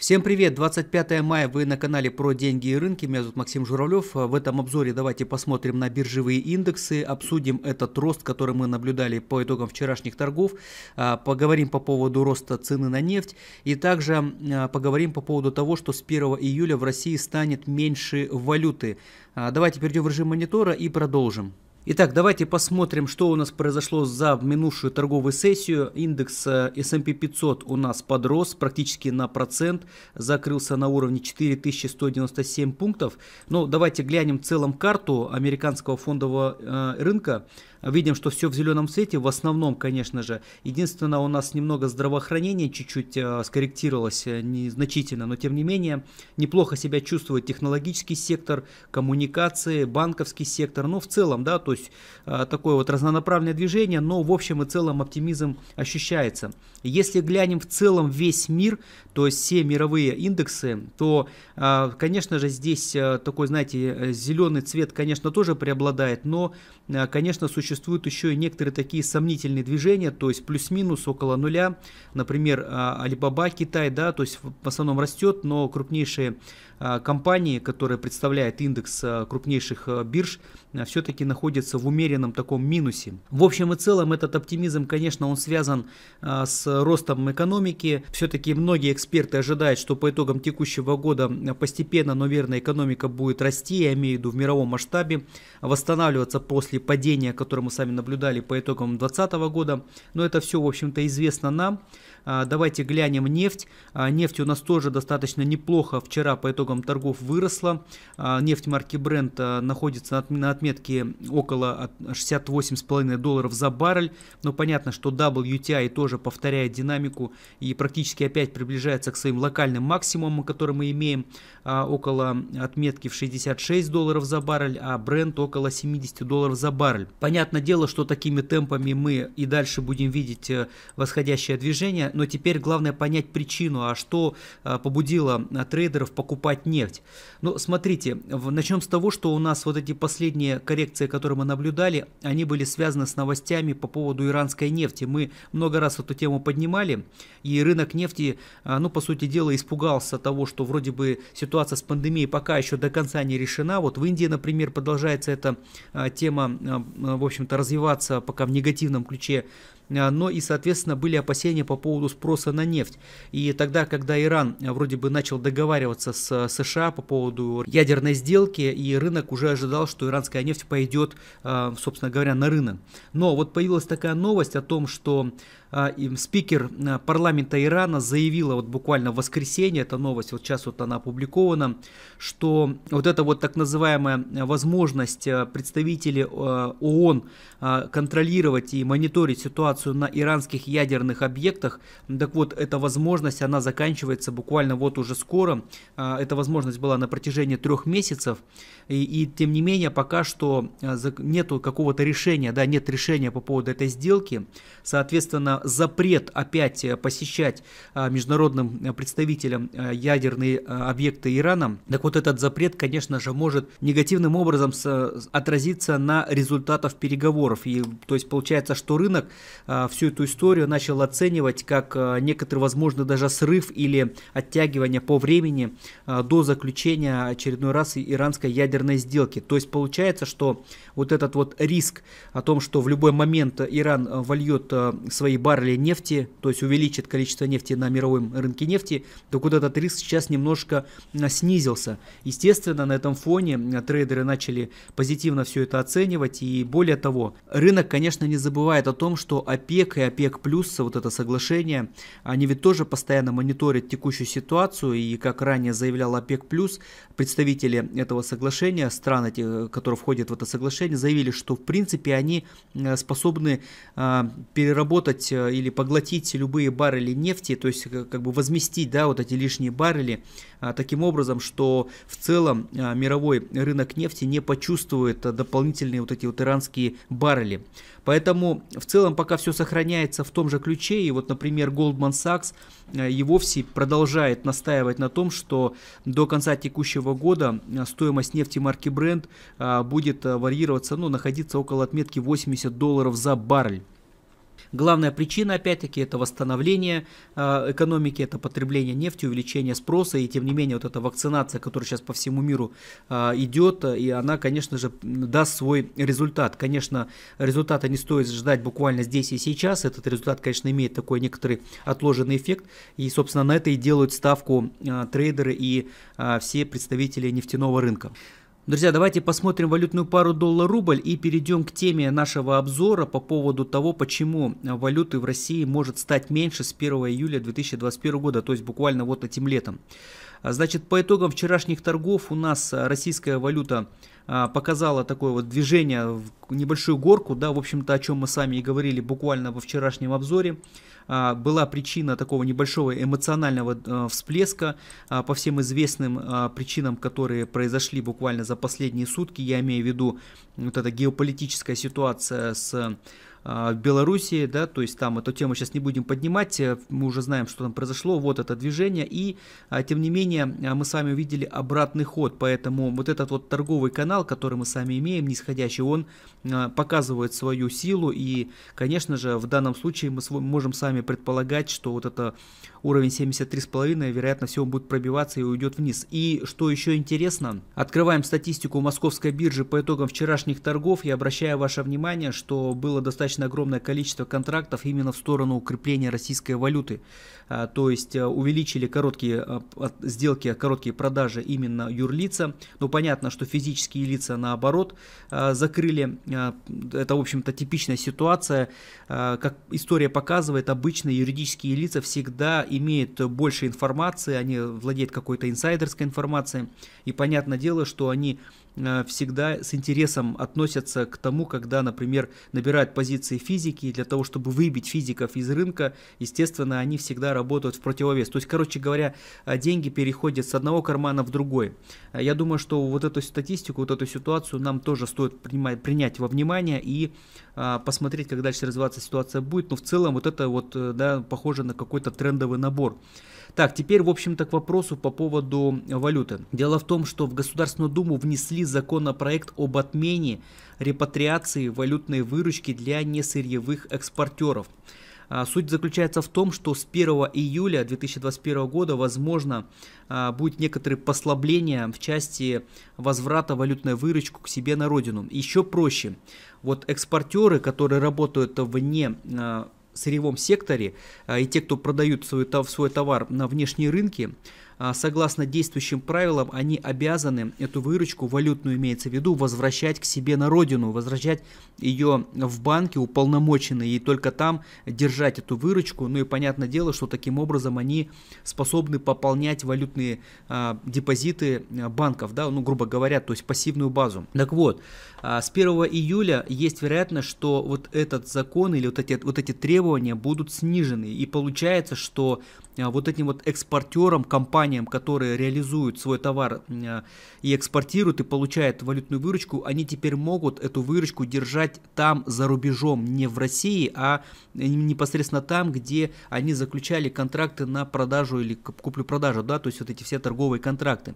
Всем привет! 25 мая вы на канале про деньги и рынки. Меня зовут Максим Журавлев. В этом обзоре давайте посмотрим на биржевые индексы, обсудим этот рост, который мы наблюдали по итогам вчерашних торгов, а, поговорим по поводу роста цены на нефть и также а, поговорим по поводу того, что с 1 июля в России станет меньше валюты. А, давайте перейдем в режим монитора и продолжим. Итак, давайте посмотрим, что у нас произошло за минувшую торговую сессию. Индекс э, S&P 500 у нас подрос практически на процент, закрылся на уровне 4197 пунктов. Но давайте глянем в целом карту американского фондового э, рынка. Видим, что все в зеленом цвете, в основном, конечно же. Единственное, у нас немного здравоохранение чуть-чуть э, скорректировалось, незначительно, но тем не менее, неплохо себя чувствует технологический сектор, коммуникации, банковский сектор. Но в целом, да, то то есть э, такое вот разнонаправленное движение, но в общем и целом оптимизм ощущается. Если глянем в целом весь мир, то есть все мировые индексы, то, э, конечно же, здесь э, такой, знаете, зеленый цвет, конечно, тоже преобладает, но, конечно, существуют еще и некоторые такие сомнительные движения, то есть плюс-минус около нуля, например, Alibaba Китай, да, то есть в основном растет, но крупнейшие компании, которые представляют индекс крупнейших бирж, все-таки находятся находится в умеренном таком минусе. В общем и целом этот оптимизм, конечно, он связан а, с ростом экономики. Все-таки многие эксперты ожидают, что по итогам текущего года а, постепенно, но верно, экономика будет расти, я имею в виду в мировом масштабе, восстанавливаться после падения, которое мы сами наблюдали по итогам 2020 года. Но это все, в общем-то, известно нам. А, давайте глянем нефть. А, нефть у нас тоже достаточно неплохо вчера по итогам торгов выросла. А, нефть марки Brent находится на отметке около 68,5 долларов за баррель. Но понятно, что WTI тоже повторяет динамику и практически опять приближается к своим локальным максимумам, которые мы имеем около отметки в 66 долларов за баррель, а Brent около 70 долларов за баррель. Понятное дело, что такими темпами мы и дальше будем видеть э, восходящее движение но теперь главное понять причину, а что э, побудило э, трейдеров покупать нефть. Ну, смотрите, начнем с того, что у нас вот эти последние коррекции, которые мы наблюдали, они были связаны с новостями по поводу иранской нефти. Мы много раз эту тему поднимали, и рынок нефти, э, ну, по сути дела, испугался того, что вроде бы ситуация с пандемией пока еще до конца не решена. Вот в Индии, например, продолжается эта тема, в общем-то, развиваться пока в негативном ключе а, но и, соответственно, были опасения по поводу спроса на нефть. И тогда, когда Иран а, вроде бы начал договариваться с а, США по поводу ядерной сделки, и рынок уже ожидал, что иранская нефть пойдет, собственно говоря, на рынок. Но вот появилась такая новость о том, что спикер парламента Ирана заявила вот буквально в воскресенье, эта новость, вот сейчас вот она опубликована, что вот эта вот так называемая возможность представителей ООН контролировать и мониторить ситуацию информацию на иранских ядерных объектах. Так вот, эта возможность, она заканчивается буквально вот уже скоро. А, эта возможность была на протяжении трех месяцев. И, и тем не менее, пока что а, нету какого-то решения, да, нет решения по поводу этой сделки. Соответственно, запрет опять э, посещать а, международным э, представителям э, ядерные объекты Ирана. Так вот, этот запрет, конечно же, может негативным образом отразиться на результатах переговоров. И, то есть получается, что рынок Э, всю эту историю начал оценивать как э, некоторый, возможно, даже срыв или оттягивание по времени э, до заключения очередной раз иранской ядерной сделки. То есть получается, что вот этот вот риск о том, что в любой момент Иран вольет свои баррели нефти, то есть увеличит количество нефти на мировом рынке нефти, то вот этот риск сейчас немножко снизился. Естественно, на этом фоне трейдеры начали позитивно все это оценивать и более того, рынок, конечно, не забывает о том, что ОПЕК и ОПЕК+, плюс вот это соглашение, они ведь тоже постоянно мониторят текущую ситуацию, и как ранее заявлял ОПЕК+, плюс, представители этого соглашения, стран, эти, которые входят в это соглашение, заявили, что в принципе они э, способны э, переработать э, или поглотить любые баррели нефти, то есть как бы возместить да, вот эти лишние баррели таким образом, что в целом мировой рынок нефти не почувствует дополнительные вот эти вот иранские баррели. Поэтому в целом пока все сохраняется в том же ключе. И вот, например, Goldman Sachs э, и вовсе продолжает настаивать на том, что до конца текущего года э, стоимость нефти марки Brent э, будет варьироваться, ну, находиться около отметки 80 долларов за баррель. Главная причина, опять-таки, это восстановление э, экономики, это потребление нефти, увеличение спроса, и тем не менее вот эта вакцинация, которая сейчас по всему миру э, идет, и она, конечно же, даст свой результат. Конечно, результата не стоит ждать буквально здесь и сейчас, этот результат, конечно, имеет такой некоторый отложенный эффект, и, собственно, на это и делают ставку э, трейдеры и все представители нефтяного рынка. Друзья, давайте посмотрим валютную пару доллар-рубль и перейдем к теме нашего обзора по поводу того, почему валюты в России может стать меньше с 1 июля 2021 года, то есть буквально вот этим летом. А, значит, по итогам вчерашних торгов у нас а, российская валюта а, показала такое вот движение в небольшую горку, да, в общем-то, о чем мы сами и говорили буквально во вчерашнем обзоре. А, была причина такого небольшого эмоционального э, всплеска а, по всем известным а, причинам, которые произошли буквально за последние сутки. Я имею в виду вот эта геополитическая ситуация с а, в Белоруссии, да, то есть там эту тему сейчас не будем поднимать, э, мы уже знаем, что там произошло, вот это движение, и а, тем не менее а, мы с вами увидели обратный ход, поэтому вот этот вот торговый канал, который мы с вами имеем, нисходящий, он показывает свою силу, и, конечно же, в данном случае мы можем сами предполагать, что вот это уровень 73,5, вероятно всего, будет пробиваться и уйдет вниз. И что еще интересно, открываем статистику московской биржи по итогам вчерашних торгов, я обращаю ваше внимание, что было достаточно достаточно огромное количество контрактов именно в сторону укрепления российской валюты. А, то есть э, увеличили короткие э, сделки, короткие продажи именно юрлица. Но ну, понятно, что физические лица наоборот а, закрыли. А, это, в общем-то, типичная ситуация. Как история показывает, обычно юридические лица всегда имеют больше информации, они владеют какой-то инсайдерской информацией. И понятное дело, что они Э, всегда с интересом относятся к тому, когда, например, набирают позиции физики, и для того, чтобы выбить физиков из рынка, естественно, они всегда работают в противовес. То есть, короче говоря, э, деньги переходят с одного кармана в другой. Э, я думаю, что вот эту статистику, вот эту ситуацию нам тоже стоит принимать, принять во внимание и а, посмотреть, как дальше развиваться ситуация будет. Но в целом вот это вот, да, похоже на какой-то трендовый набор. Так, теперь, в общем-то, к вопросу по поводу валюты. Дело в том, что в Государственную Думу внесли законопроект об отмене репатриации валютной выручки для несырьевых экспортеров. А, суть заключается в том, что с 1 июля 2021 года, возможно, а, будет некоторые послабления в части возврата валютной выручку к себе на родину. Еще проще. Вот экспортеры, которые работают вне а, сырьевом секторе и те, кто продают свой, свой товар на внешние рынки, а, согласно действующим правилам, они обязаны эту выручку, валютную имеется в виду, возвращать к себе на родину, возвращать ее в банки уполномоченные и только там держать эту выручку. Ну и понятное дело, что таким образом они способны пополнять валютные а, депозиты а, банков, да, ну грубо говоря, то есть пассивную базу. Так вот, а, с 1 июля есть вероятность, что вот этот закон или вот эти, вот эти требования будут снижены. И получается, что вот этим вот экспортерам, компаниям, которые реализуют свой товар э, и экспортируют и получают валютную выручку, они теперь могут эту выручку держать там за рубежом, не в России, а э, непосредственно там, где они заключали контракты на продажу или куплю-продажу, да, то есть вот эти все торговые контракты.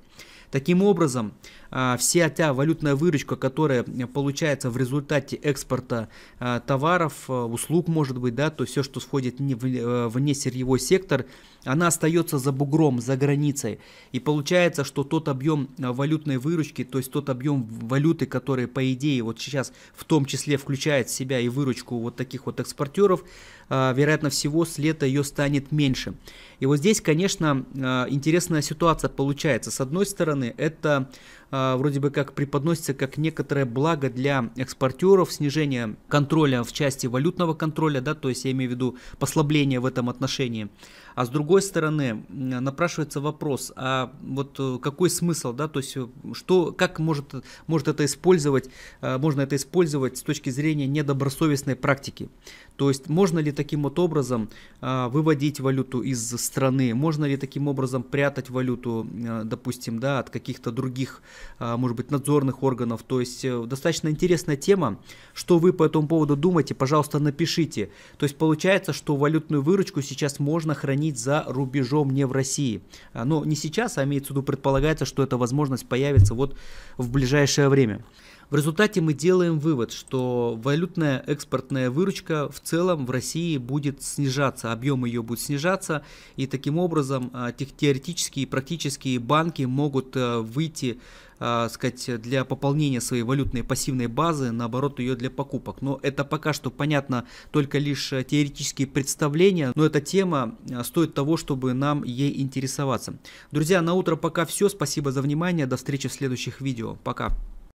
Таким образом, а, вся та валютная выручка, которая получается в результате экспорта а, товаров, э, услуг, может быть, да, то есть все, что входит вне сырьевой сектор, она остается за бугром, за границей. И получается, что тот объем э, валютной выручки, то есть тот объем валюты, который по идее вот сейчас в том числе включает в себя и выручку вот таких вот экспортеров, э, вероятно всего с лета ее станет меньше. И вот здесь, конечно, э, интересная ситуация получается. С одной стороны, это вроде бы как преподносится как некоторое благо для экспортеров, снижение контроля в части валютного контроля, да, то есть я имею в виду послабление в этом отношении. А с другой стороны, напрашивается вопрос, а вот э, какой смысл, да, то есть э, что, как может, может это использовать, э, можно это использовать с точки зрения недобросовестной практики? То есть можно ли таким вот образом выводить валюту из страны, можно ли таким образом прятать валюту, допустим, да, от каких-то других, может быть, надзорных органов? То есть достаточно интересная тема. Что вы по этому поводу думаете, пожалуйста, напишите. То есть получается, что валютную выручку сейчас можно хранить хранить за рубежом, не в России. А, но не сейчас, а имеется в виду предполагается, что эта возможность появится вот в ближайшее время. В результате мы делаем вывод, что валютная экспортная выручка в целом в России будет снижаться, объем ее будет снижаться, и таким образом а, теоретически и практически банки могут э, выйти а, сказать, для пополнения своей валютной пассивной базы, наоборот, ее для покупок. Но это пока что понятно только лишь э, теоретические представления, но эта тема а, стоит того, чтобы нам ей интересоваться. Друзья, на утро пока все. Спасибо за внимание. До встречи в следующих видео. Пока.